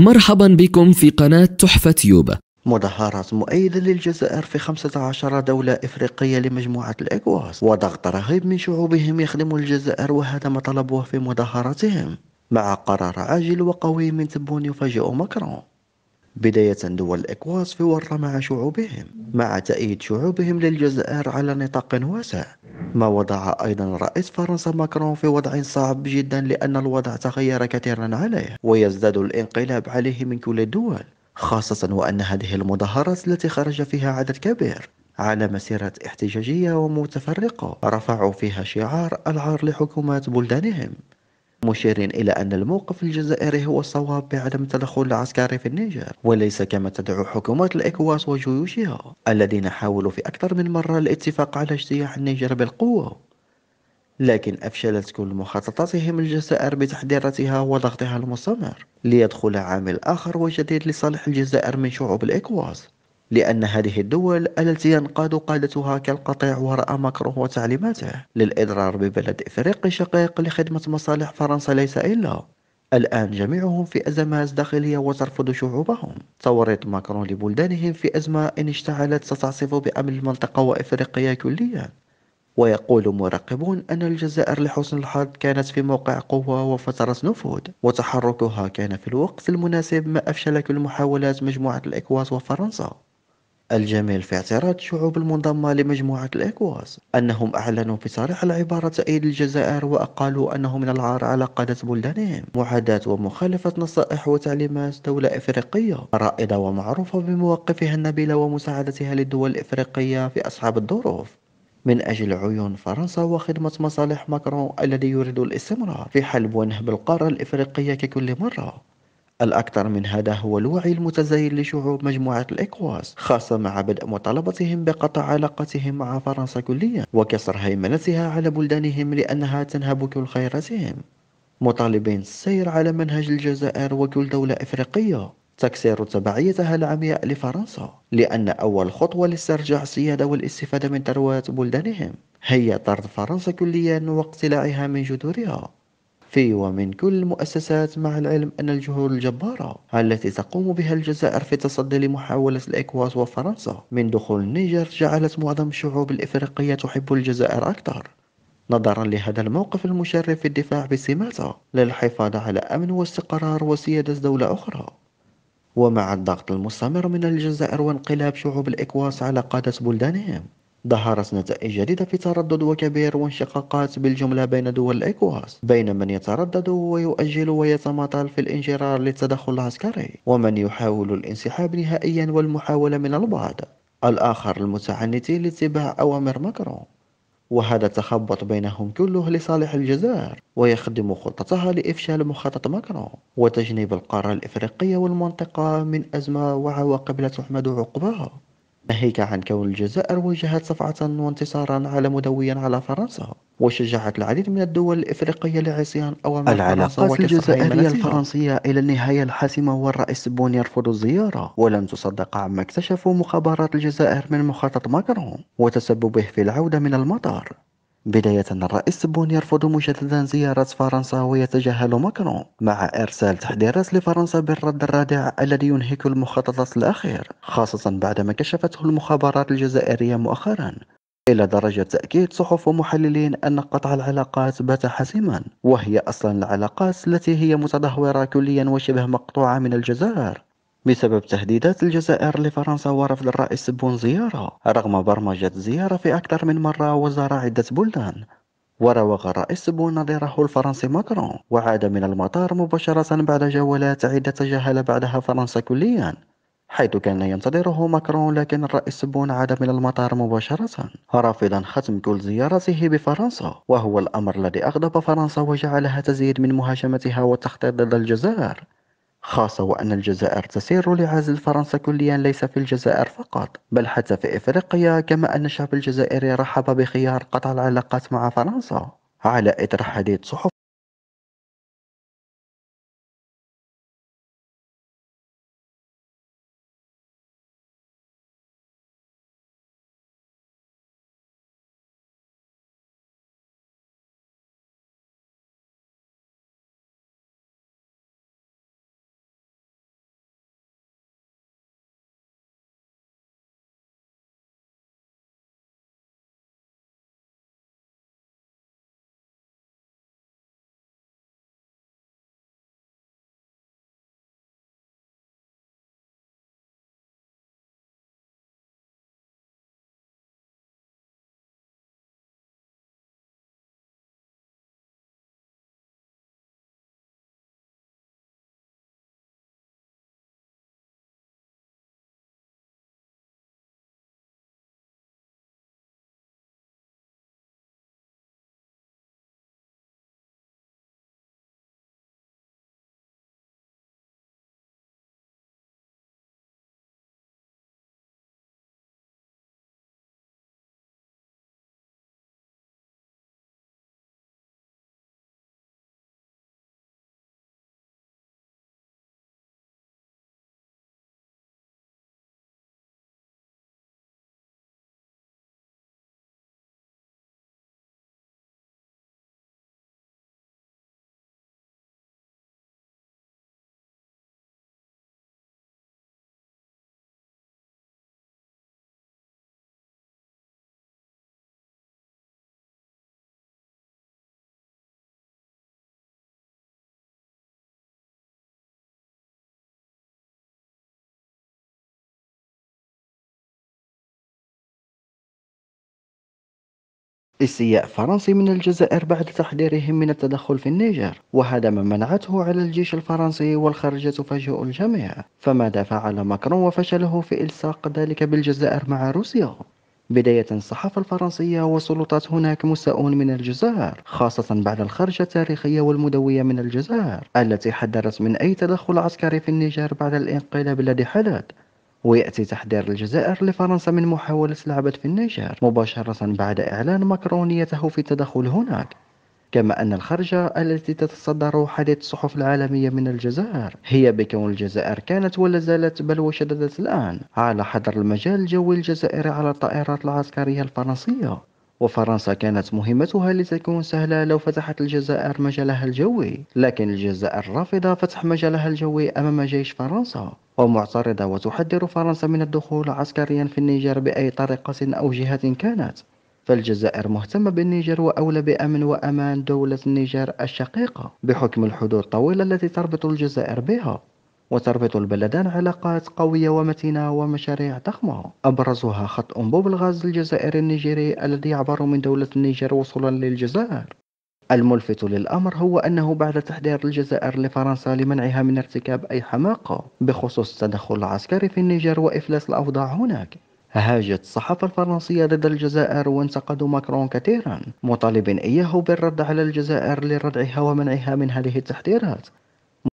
مرحبا بكم في قناة تحفة تيوب مظاهرات مؤيدة للجزائر في 15 دولة إفريقية لمجموعة الإكواس وضغط رهيب من شعوبهم يخدم الجزائر وهذا ما طلبوه في مظاهراتهم مع قرار عاجل وقوي من تبون يفاجئ ماكرون بداية دول الإكواس في ورطة مع شعوبهم مع تأييد شعوبهم للجزائر على نطاق واسع ما وضع أيضا رئيس فرنسا ماكرون في وضع صعب جدا لأن الوضع تغير كثيرا عليه ويزداد الانقلاب عليه من كل الدول خاصة وأن هذه المظاهرات التي خرج فيها عدد كبير على مسيرة احتجاجية ومتفرقة رفعوا فيها شعار العار لحكومات بلدانهم مشيرين إلى أن الموقف الجزائري هو الصواب بعدم التدخل العسكري في النيجر وليس كما تدعو حكومات الإكواس وجيوشها الذين حاولوا في أكثر من مرة الاتفاق على اجتياح النيجر بالقوة لكن أفشلت كل مخططاتهم الجزائر بتحذيرتها وضغطها المستمر ليدخل عامل آخر وجديد لصالح الجزائر من شعوب الإكواس لأن هذه الدول التي ينقاد قادتها كالقطيع وراء ماكرون وتعليماته للإضرار ببلد إفريقي شقيق لخدمة مصالح فرنسا ليس إلا الآن جميعهم في أزمات داخلية وترفض شعوبهم توريط ماكرون لبلدانهم في أزمة إن اشتعلت ستعصف بأمن المنطقة وإفريقيا كليا ويقول مراقبون أن الجزائر لحسن الحظ كانت في موقع قوة وفترة نفوذ وتحركها كان في الوقت المناسب ما أفشل كل محاولات مجموعة الإكواس وفرنسا الجميل في اعتراض الشعوب المنضمة لمجموعة الإكواس أنهم أعلنوا في صريح العبارة تأييد الجزائر وأقالوا أنه من العار على قادة بلدانهم معاداة ومخالفة نصائح وتعليمات دولة إفريقية رائدة ومعروفة بمواقفها النبيلة ومساعدتها للدول الإفريقية في أصعب الظروف من أجل عيون فرنسا وخدمة مصالح ماكرون الذي يريد الاستمرار في حلب ونهب القارة الإفريقية ككل مرة الأكثر من هذا هو الوعي المتزايد لشعوب مجموعة الإكواس خاصة مع بدء مطالبتهم بقطع علاقتهم مع فرنسا كليا وكسر هيمنتها على بلدانهم لأنها تنهب كل خيرتهم مطالبين السير على منهج الجزائر وكل دولة إفريقية تكسير تبعيتها العمياء لفرنسا لأن أول خطوة لاسترجاع السيادة والاستفادة من ثروات بلدانهم هي طرد فرنسا كليا واقتلاعها من جذورها في ومن كل المؤسسات مع العلم أن الجهود الجبارة التي تقوم بها الجزائر في التصدي لمحاولة الإكواس وفرنسا من دخول النيجر جعلت معظم الشعوب الإفريقية تحب الجزائر أكثر نظرا لهذا الموقف المشرف في الدفاع بسماته للحفاظ على أمن واستقرار وسيادة دولة أخرى ومع الضغط المستمر من الجزائر وانقلاب شعوب الإكواس على قادة بلدانهم ظهرت نتائج جديدة في تردد وكبير وانشقاقات بالجملة بين دول الإيكواس بين من يتردد ويؤجل ويتماطل في الانجرار للتدخل العسكري ومن يحاول الانسحاب نهائيا والمحاولة من البعض الآخر المتعنت لاتباع أوامر ماكرون وهذا التخبط بينهم كله لصالح الجزائر ويخدم خطتها لإفشال مخطط ماكرون وتجنيب القارة الإفريقية والمنطقة من أزمة وعواقب لا تحمد عقباها ناهيك عن كون الجزائر واجهت صفعة وانتصارا على مدويا على فرنسا وشجعت العديد من الدول الإفريقية لعصيان أوامر العلاقات الجزائرية الفرنسية إلى النهاية الحاسمة والرئيس بون يرفض الزيارة ولم تصدق عما اكتشفوا مخابرات الجزائر من مخطط ماكرون وتسببه في العودة من المطار بداية الرئيس بون يرفض مجددا زيارة فرنسا ويتجاهل ماكرون مع إرسال تحذيرات لفرنسا بالرد الرادع الذي ينهك المخططات الأخير خاصة بعدما كشفته المخابرات الجزائرية مؤخرا إلى درجة تأكيد صحف ومحللين أن قطع العلاقات بات حاسما وهي أصلا العلاقات التي هي متدهورة كليا وشبه مقطوعة من الجزائر بسبب تهديدات الجزائر لفرنسا ورفض الرئيس زيارة رغم برمجة زيارة في أكثر من مرة وزار عدة بلدان وراوغ الرئيس نظيره الفرنسي ماكرون وعاد من المطار مباشرة بعد جولات عدة تجاهل بعدها فرنسا كليا حيث كان ينتظره ماكرون لكن الرئيس بون عاد من المطار مباشرة رافضا ختم كل زيارته بفرنسا وهو الأمر الذي أغضب فرنسا وجعلها تزيد من مهاجمتها والتخطيط ضد الجزائر خاصة وأن الجزائر تسير لعزل فرنسا كليا ليس في الجزائر فقط بل حتى في إفريقيا كما أن الشعب الجزائري رحب بخيار قطع العلاقات مع فرنسا على إطر حديث صحف استياء فرنسي من الجزائر بعد تحذيرهم من التدخل في النيجر وهذا ما منعته على الجيش الفرنسي والخارجة تفاجئ الجميع فماذا فعل ماكرون وفشله في إلصاق ذلك بالجزائر مع روسيا بداية الصحافة الفرنسية والسلطات هناك مساءون من الجزائر خاصة بعد الخرجة التاريخية والمدوية من الجزائر التي حذرت من أي تدخل عسكري في النيجر بعد الانقلاب الذي حدث ويأتي تحضير الجزائر لفرنسا من محاولة لعبة في النيجر مباشرة بعد إعلان مكرونيته في التدخل هناك كما أن الخرجة التي تتصدر حديث الصحف العالمية من الجزائر هي بكون الجزائر كانت ولا زالت بل وشددت الآن على حظر المجال الجوي الجزائري على الطائرات العسكرية الفرنسية وفرنسا كانت مهمتها لتكون سهلة لو فتحت الجزائر مجالها الجوي لكن الجزائر رافضة فتح مجالها الجوي أمام جيش فرنسا ومعترضة وتحذر فرنسا من الدخول عسكريا في النيجر بأي طريقة أو جهة كانت فالجزائر مهتمة بالنيجر وأولى بأمن وأمان دولة النيجر الشقيقة بحكم الحدود الطويلة التي تربط الجزائر بها وتربط البلدان علاقات قوية ومتينة ومشاريع ضخمة أبرزها خط أنبوب الغاز الجزائري النيجيري الذي يعبر من دولة النيجر وصولا للجزائر الملفت للأمر هو أنه بعد تحذير الجزائر لفرنسا لمنعها من ارتكاب أي حماقة بخصوص التدخل العسكري في النيجر وإفلاس الأوضاع هناك هاجت الصحافة الفرنسية ضد الجزائر وانتقدوا ماكرون كثيرا مطالبين إياه بالرد على الجزائر لردعها ومنعها من هذه التحذيرات